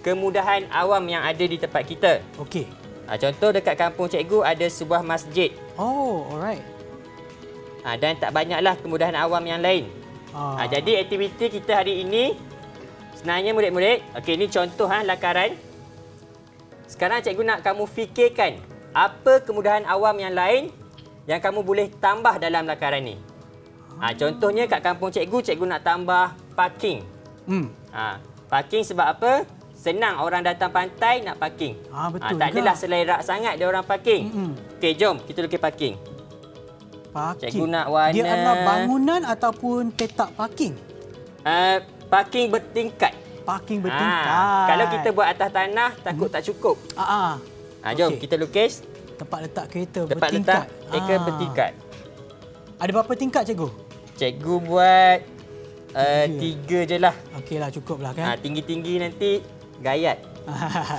kemudahan awam yang ada di tempat kita. Okey. Ah, contoh dekat kampung cikgu ada sebuah masjid. Oh, alright. Ah, dan tak banyaklah kemudahan awam yang lain. Ah. ah. Jadi aktiviti kita hari ini, senangnya murid-murid, Okey, ini contoh lakaran. Sekarang cikgu nak kamu fikirkan apa kemudahan awam yang lain yang kamu boleh tambah dalam lakaran ini. Ha, contohnya kat kampung cikgu, cikgu nak tambah parking. Hmm. Ha, parking sebab apa? Senang orang datang pantai nak parking. Ah, ah betul. Ha, tak juga. adalah selera sangat dia orang parking. Mm -hmm. Okey, jom kita lukis parking. Parking. Cikgu nak warna. Dia adalah bangunan ataupun petak parking? Uh, parking bertingkat. Parking ah, bertingkat. Ha, kalau kita buat atas tanah takut hmm. tak cukup. Ah. Uh -huh. jom okay. kita lukis tempat letak kereta tempat bertingkat. Tempat letak kereta bertingkat. Ada berapa tingkat cikgu? Cikgu buat Uh, tiga je lah. Okeylah, cukup lah kan. Tinggi-tinggi ha, nanti gayat.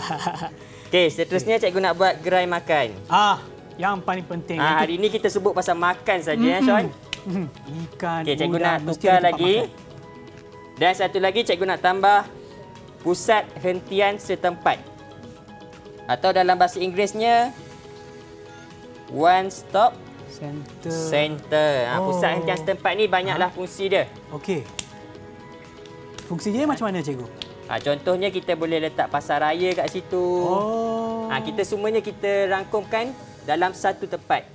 *laughs* Okey, seterusnya okay. cikgu nak buat gerai makan. Ah, yang paling penting. Ah, hari ini kita sebut pasal makan saja mm -hmm. ya, Sean. Ikan. Okey, cikgu nak tukar lagi. Makan. Dan satu lagi cikgu nak tambah pusat hentian setempat. Atau dalam bahasa Inggerisnya one stop center. Center. Ah, ha, pusat hentian setempat ni banyaklah ha? fungsi dia. Okey. Fungsinya macam mana cikgu? Ha, contohnya kita boleh letak pasar raya kat situ. Oh. Ha, kita semuanya kita rangkumkan dalam satu tempat.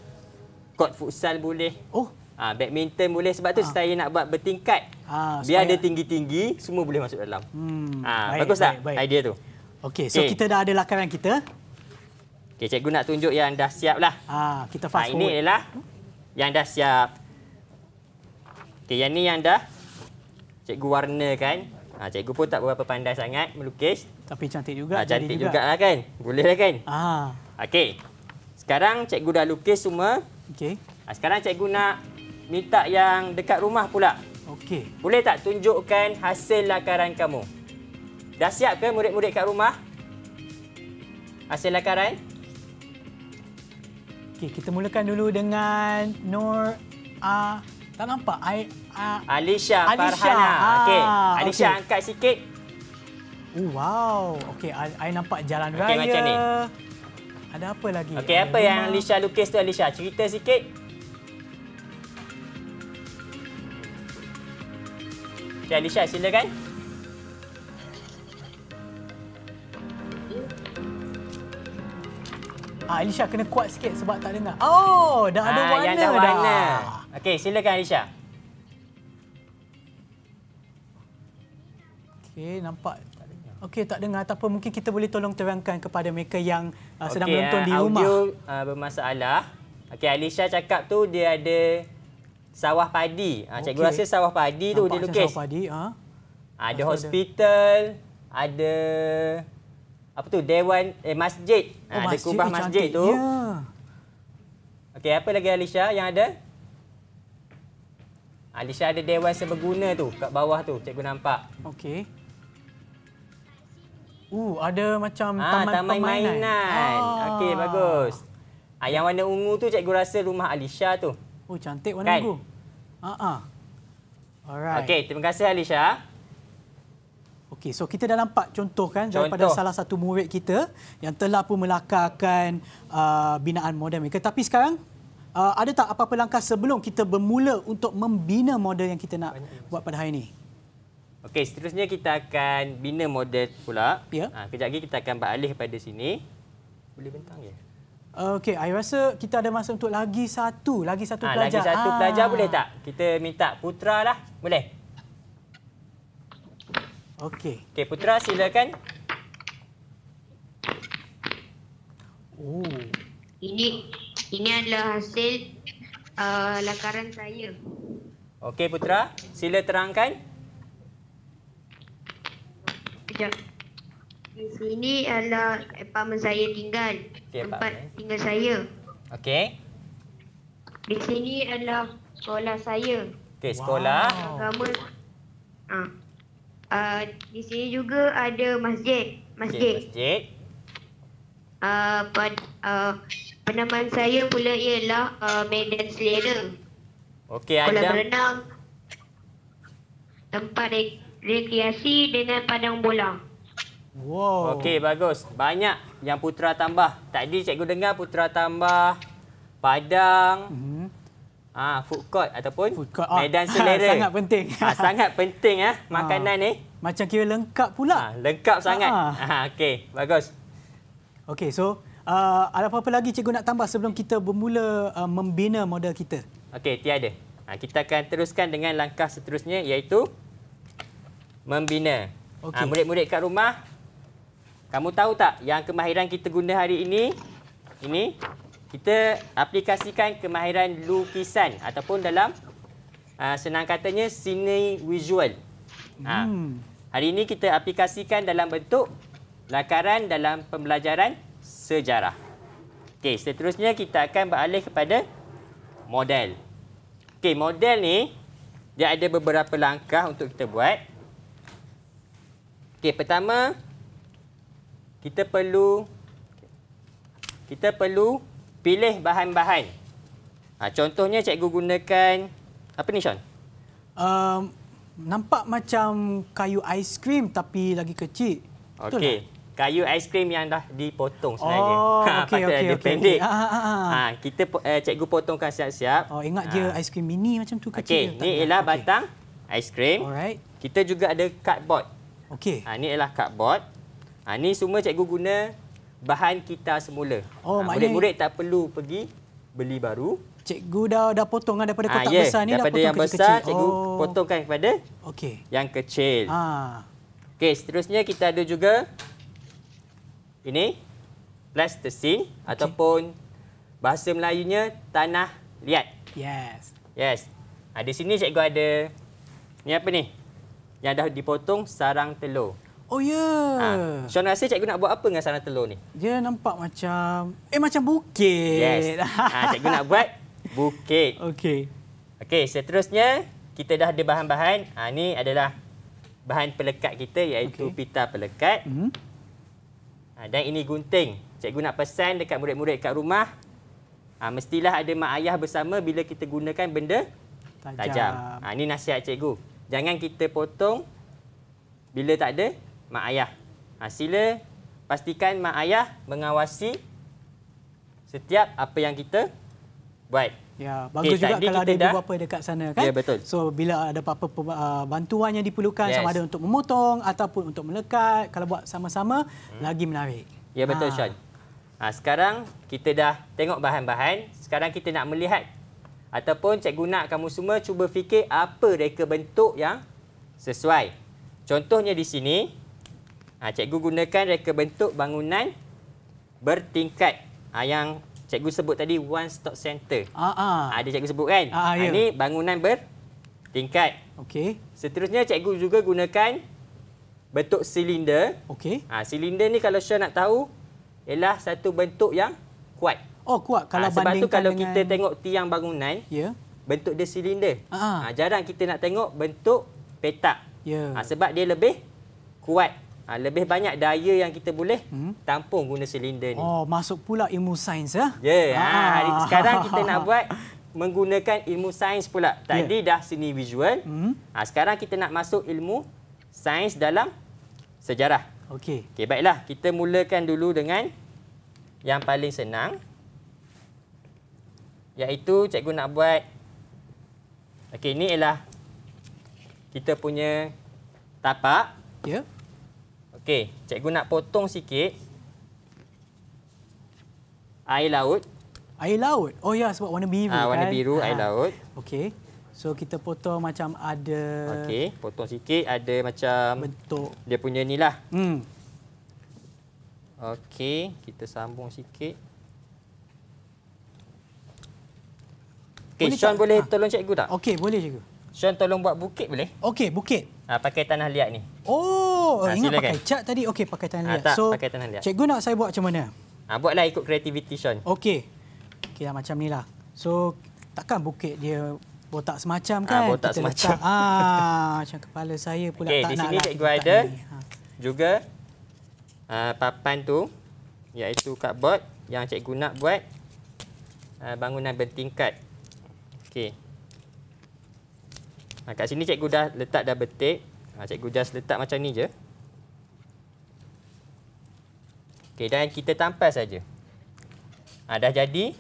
Kod futsal boleh. Oh. Ha, badminton boleh sebab tu ha. Ah. saya nak buat bertingkat. Ha, Biar ada tinggi-tinggi semua boleh masuk dalam. Hmm. Ha, baik, bagus tak baik. idea tu? Okey, so okay. kita dah ada lakaran kita. Okey, cikgu nak tunjuk yang dah siap lah. Ha, kita fast ha, ini forward. Ini ialah yang dah siap. Okey, yang ni yang dah cikgu warnakan. Ha, cikgu pun tak berapa pandai sangat melukis. Tapi cantik juga. Ha, cantik juga. lah kan? Boleh lah kan? Ha. Okey. Sekarang cikgu dah lukis semua. Okey. Ha, sekarang cikgu nak minta yang dekat rumah pula. Okey. Boleh tak tunjukkan hasil lakaran kamu? Dah siap ke murid-murid kat rumah? Hasil lakaran? Okey, kita mulakan dulu dengan Nur A. Ah, tak nampak. I, uh, Alicia, Alicia Farhana. Ha. Okey. Alisha okay. angkat sikit. Oh, wow. Okey, I, I nampak jalan okay, raya. macam ni. Ada apa lagi? Okey, apa rumah. yang Alisha lukis tu Alisha? Cerita sikit. Okey, Alisha silakan. Ah, Alisha kena kuat sikit sebab tak dengar. Oh, dah ada ah, warna dah. yang dah warna. Dah. Okey, silakan Alicia. Okey, nampak. Okey, tak dengar ataupun mungkin kita boleh tolong terangkan kepada mereka yang uh, okay, sedang menonton uh, di rumah. audio uh, bermasalah. Okey, Alicia cakap tu dia ada sawah padi. Ah, uh, cikgu okay. rasa sawah padi nampak tu dia lukis. Sawah padi, ha? Ada Masa hospital, ada. ada apa tu? Dewan eh masjid. Oh, ah, ada masjid, kubah eh, masjid tu. Ya. Okey, apa lagi Alicia yang ada? Alisha ada dewan seberguna tu kat bawah tu cikgu nampak. Okey. Uh, ada macam ha, taman, taman permainan. mainan. Ah. Okey bagus. Ah yang warna ungu tu cikgu rasa rumah Alisha tu. Oh cantik warna kan? ungu. Ha ah. -ah. Alright. Okey, terima kasih Alisha. Okey, so kita dah nampak contoh kan contoh. daripada salah satu murid kita yang telah pun melakarkan uh, binaan modem mereka. Tapi sekarang uh, ada tak apa-apa langkah sebelum kita bermula untuk membina model yang kita nak Banyak buat pada hari ini? Okey, seterusnya kita akan bina model pula. Ya. Ha, kejap lagi kita akan beralih pada sini. Boleh bentang ya? Okey, saya rasa kita ada masa untuk lagi satu, lagi satu ha, pelajar. Lagi satu ha. pelajar boleh tak? Kita minta Putra lah. Boleh? Okey. Okey, Putra silakan. Oh. Ini ini adalah hasil uh, lakaran saya. Okey Putra, sila terangkan. Sekejap. Di sini adalah apartmen saya tinggal. Okay, tempat apartment. tinggal saya. Okey. Di sini adalah sekolah saya. Okey, sekolah. Wow. Agama. Ha. Uh, di sini juga ada masjid. Masjid. Okay, masjid. Uh, pad, uh, Penaman saya pula ialah uh, medan selera. Okey, Aida. Kolam renang. Tempat re- rekreasi dengan padang bola. Wow. Okey, bagus. Banyak yang putra tambah. Tadi cikgu dengar putra tambah padang. Mm-hmm. Ah, food court ataupun food court. Oh. medan *laughs* selera. sangat penting. ah, sangat penting eh, *laughs* ah makanan ah. ni. Macam kira lengkap pula. Ah, lengkap sangat. Ah. Ah, Okey, bagus. Okey, so Uh, ada apa-apa lagi cikgu nak tambah sebelum kita bermula uh, membina model kita? Okey, tiada. Ha, kita akan teruskan dengan langkah seterusnya iaitu membina. Murid-murid okay. ha, kat rumah, kamu tahu tak yang kemahiran kita guna hari ini? Ini kita aplikasikan kemahiran lukisan ataupun dalam ha, senang katanya sini visual. Ha, hmm. Hari ini kita aplikasikan dalam bentuk lakaran dalam pembelajaran sejarah. Okey, seterusnya kita akan beralih kepada model. Okey, model ni dia ada beberapa langkah untuk kita buat. Okey, pertama kita perlu kita perlu pilih bahan-bahan. Ha, contohnya cikgu gunakan apa ni Sean? Um, nampak macam kayu aiskrim tapi lagi kecil. Okey kayu aiskrim yang dah dipotong sebenarnya. Oh, *laughs* ha, okey okey. Okay, okay, pendek. Okay. Ah, ah, ah, ah. Ha, kita eh, cikgu potongkan siap-siap. Oh, ingat je ha. aiskrim mini macam tu kecil. Okey, ni ialah okay. batang aiskrim. Alright. Kita juga ada cardboard. Okey. Ha, ni ialah cardboard. Ha, ni semua cikgu guna bahan kita semula. Oh, ha, murid-murid tak perlu pergi beli baru. Cikgu dah dah potong kan daripada ha, kotak ha, yeah. besar ni daripada dah potong yang kecil. Besar, kecil. Cikgu oh. potongkan kepada oh. okey. Yang kecil. Ha. Okey, seterusnya kita ada juga ini plus plastisin okay. ataupun bahasa Melayunya tanah liat. Yes. Yes. Ha, di sini cikgu ada ni apa ni? Yang dah dipotong sarang telur. Oh ya. Yeah. Ha. Sean rasa cikgu nak buat apa dengan sarang telur ni? Dia nampak macam eh macam bukit. Yes. Ha, *laughs* cikgu nak buat bukit. Okay. Okay. seterusnya kita dah ada bahan-bahan. Ha, adalah bahan pelekat kita iaitu okay. pita pelekat. Mm -hmm. Ha, dan ini gunting. Cikgu nak pesan dekat murid-murid kat rumah. Ha, mestilah ada mak ayah bersama bila kita gunakan benda tajam. tajam. Ha, ini nasihat cikgu. Jangan kita potong bila tak ada mak ayah. Ha, sila pastikan mak ayah mengawasi setiap apa yang kita buat. Ya, eh, bagus okay, juga kalau ada dah. ibu bapa dekat sana kan. Ya, betul. So bila ada apa-apa uh, bantuan yang diperlukan yes. sama ada untuk memotong ataupun untuk melekat, kalau buat sama-sama hmm. lagi menarik. Ya betul ha. Ah. Syan. Ha, ah, sekarang kita dah tengok bahan-bahan, sekarang kita nak melihat ataupun cikgu nak kamu semua cuba fikir apa reka bentuk yang sesuai. Contohnya di sini, ha, cikgu gunakan reka bentuk bangunan bertingkat ha, yang cikgu sebut tadi one stop center. Ah ah. Ada ah, cikgu sebut kan? Ah, ya. ah, ya. Ini bangunan bertingkat. Okey. Seterusnya cikgu juga gunakan bentuk silinder. Okey. Ah silinder ni kalau saya nak tahu ialah satu bentuk yang kuat. Oh kuat ah, kalau ha, bandingkan kalau dengan... kita tengok tiang bangunan, ya. Yeah. Bentuk dia silinder. Ah. Ha, jarang kita nak tengok bentuk petak. Ya. Yeah. Ha, sebab dia lebih kuat. Ha, lebih banyak daya yang kita boleh hmm. tampung guna silinder ni. Oh, masuk pula ilmu sains ya. Ya. Yeah. Ha, ah. sekarang kita nak *laughs* buat menggunakan ilmu sains pula. Tadi yeah. dah seni visual. Hmm. Ha, sekarang kita nak masuk ilmu sains dalam sejarah. Okey. Okey, baiklah. Kita mulakan dulu dengan yang paling senang. Iaitu cikgu nak buat Okey, ni ialah kita punya tapak. Ya. Yeah. Okey, cikgu nak potong sikit. Air laut. Air laut? Oh ya, sebab warna biru ha, warna kan? Warna biru, ha. air ah, laut. Okey. So kita potong macam ada... Okey, potong sikit ada macam... Bentuk. Dia punya ni lah. Hmm. Okey, kita sambung sikit. Okey, Sean tak? boleh ha. tolong cikgu tak? Okey, boleh cikgu. Sean tolong buat bukit boleh? Okey, bukit. Ha, pakai tanah liat ni. Oh, ha, ingat silakan. pakai cat tadi. Okey, pakai tanah liat. Ha, tak, so, pakai tanah liat. Cikgu nak saya buat macam mana? Ha, buatlah ikut kreativiti Sean. Okey. Okey, macam ni lah. So, takkan bukit dia botak semacam ah, kan? Ha, botak Kita semacam. Letak, ah, macam kepala saya pula okay, tak nak. Okey, di sini lah cikgu ada ha. juga uh, papan tu iaitu cardboard yang cikgu nak buat uh, bangunan bertingkat. Okey. Ha, kat sini cikgu dah letak dah betik. Ha, cikgu just letak macam ni je. Okey, dan kita tampas saja. Ha, dah jadi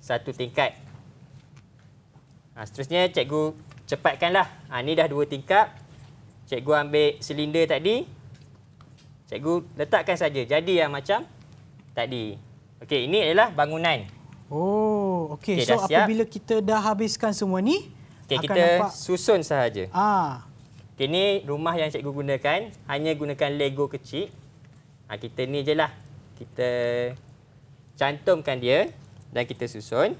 satu tingkat. Ha, seterusnya, cikgu cepatkanlah. Ha, ni dah dua tingkat. Cikgu ambil silinder tadi. Cikgu letakkan saja. Jadi yang macam tadi. Okey, ini adalah bangunan. Oh, okey. Okay, so, apabila kita dah habiskan semua ni, okay, akan kita nampak... susun sahaja. Ah. Okey ni rumah yang cikgu gunakan hanya gunakan Lego kecil. Ha, kita ni je lah. Kita cantumkan dia dan kita susun.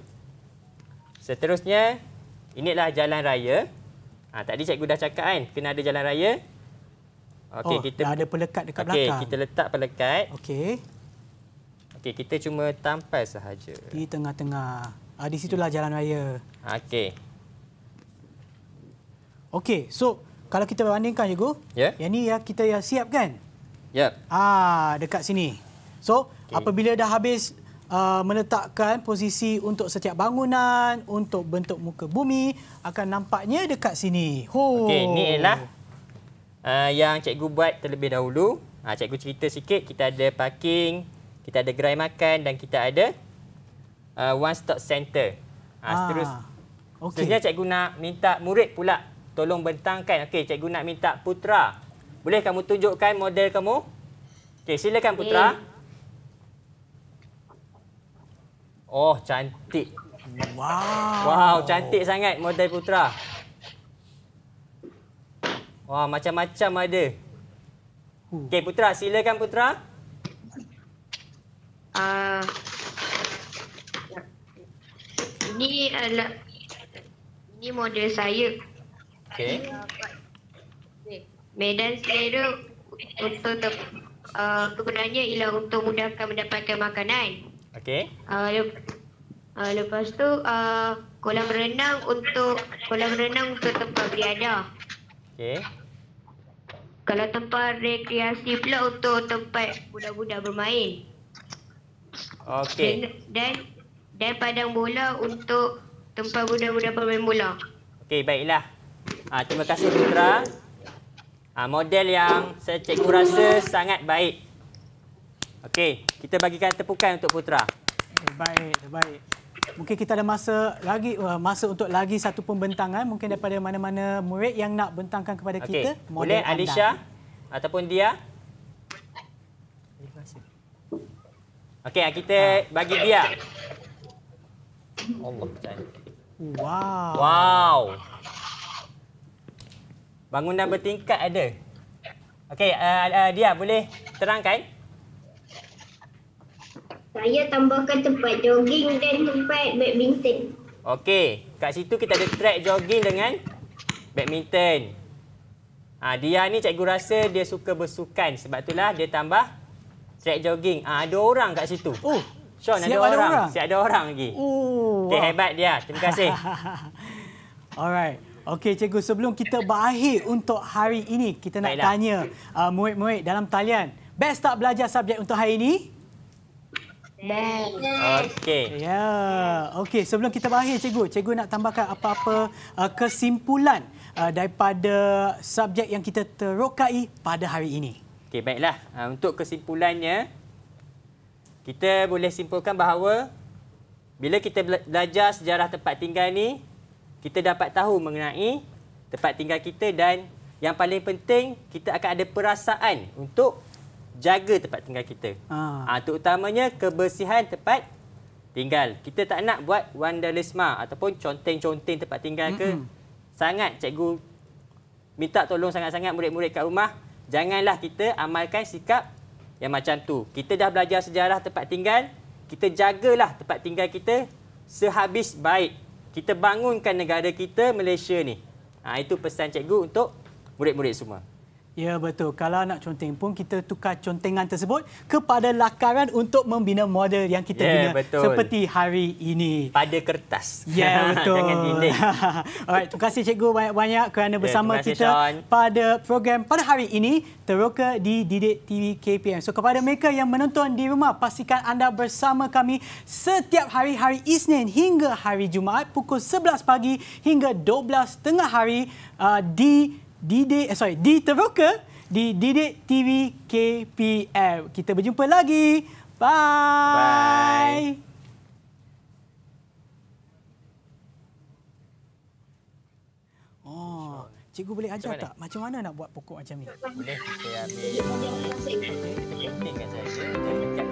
Seterusnya inilah jalan raya. Ha, tadi cikgu dah cakap kan kena ada jalan raya. Okay oh, kita ada pelekat dekat okay, belakang. kita letak pelekat. Okay. Okay kita cuma tampal sahaja. Di tengah-tengah. Ha, di situlah jalan raya. Ha, okay. Okay so kalau kita bandingkan cikgu, yeah. yang ni yang kita yang siap kan? Ya. Yeah. Ah, dekat sini. So, okay. apabila dah habis uh, meletakkan posisi untuk setiap bangunan, untuk bentuk muka bumi, akan nampaknya dekat sini. Okey, ni ialah uh, yang cikgu buat terlebih dahulu. Ha, cikgu cerita sikit, kita ada parking, kita ada gerai makan dan kita ada uh, one-stop center. Ha, ah. ah seterusnya, okay. cikgu nak minta murid pula tolong bentangkan. Okey, cikgu nak minta Putra. Boleh kamu tunjukkan model kamu? Okey, silakan Putra. Oh, cantik. Wow. Wow, cantik sangat model Putra. Wah, wow, macam-macam ada. Okey, Putra, silakan Putra. Ah. Uh. Ini adalah ini model saya Okey. Medan selera untuk uh, kebenarannya ialah untuk mudahkan mendapatkan makanan. Okay. Uh, Uh, lepas tu uh, kolam renang untuk kolam renang untuk tempat biada. Okay. Kalau tempat rekreasi pula untuk tempat budak-budak bermain. Okay. Dan dan padang bola untuk tempat budak-budak bermain bola. Okay, baiklah. Ha, terima kasih Putra. Ha, model yang saya cikgu rasa sangat baik. Okey, kita bagikan tepukan untuk Putra. Eh, baik, baik. Mungkin kita ada masa lagi eh, masa untuk lagi satu pembentangan mungkin daripada mana-mana murid yang nak bentangkan kepada okay. kita. Model Boleh Alisha ataupun dia? Okey, ha, kita bagi dia. Allah Wow. Wow. Bangunan bertingkat ada. Okey, uh, eh, uh, eh, eh, dia boleh terangkan? Saya tambahkan tempat jogging dan tempat badminton. Okey, kat situ kita ada track jogging dengan badminton. ha, ah, dia ni cikgu rasa dia suka bersukan sebab itulah dia tambah track jogging. ha, ada orang kat situ. Oh, Sean ada, ada orang. orang. Siap ada orang lagi. Oh. Okay, hebat dia. Terima kasih. *laughs* Alright. Okey, cikgu. Sebelum kita berakhir untuk hari ini, kita nak Baiklah. tanya uh, murid-murid dalam talian. Best tak belajar subjek untuk hari ini? Okey. Ya. Yeah. Okey, sebelum kita berakhir cikgu, cikgu nak tambahkan apa-apa uh, kesimpulan uh, daripada subjek yang kita terokai pada hari ini. Okey, baiklah. Uh, untuk kesimpulannya kita boleh simpulkan bahawa bila kita belajar sejarah tempat tinggal ni, kita dapat tahu mengenai tempat tinggal kita dan yang paling penting kita akan ada perasaan untuk jaga tempat tinggal kita. Ah, ha. terutamanya kebersihan tempat tinggal. Kita tak nak buat vandalisme ataupun conteng-conteng tempat tinggal ke. Mm-hmm. Sangat cikgu minta tolong sangat-sangat murid-murid kat rumah, janganlah kita amalkan sikap yang macam tu. Kita dah belajar sejarah tempat tinggal, kita jagalah tempat tinggal kita sehabis baik kita bangunkan negara kita Malaysia ni. Ha, itu pesan cikgu untuk murid-murid semua. Ya betul. Kalau nak conteng pun kita tukar contengan tersebut kepada lakaran untuk membina model yang kita yeah, bina betul. seperti hari ini. Pada kertas. Ya yeah, *laughs* betul. Dengan dinding. *laughs* Alright, terima kasih cikgu banyak-banyak kerana ya, bersama yeah, kita Sean. pada program pada hari ini Teroka di Didik TV KPM. So kepada mereka yang menonton di rumah, pastikan anda bersama kami setiap hari hari Isnin hingga hari Jumaat pukul 11 pagi hingga 12 tengah hari uh, di Didik, eh, sorry, di Teroka di Didik TV KPM. Kita berjumpa lagi. Bye. Bye. Oh, cikgu boleh ajar macam tak? Macam mana nak buat pokok macam ni? Boleh. Saya ambil. Saya ambil. Saya ambil. Saya ambil.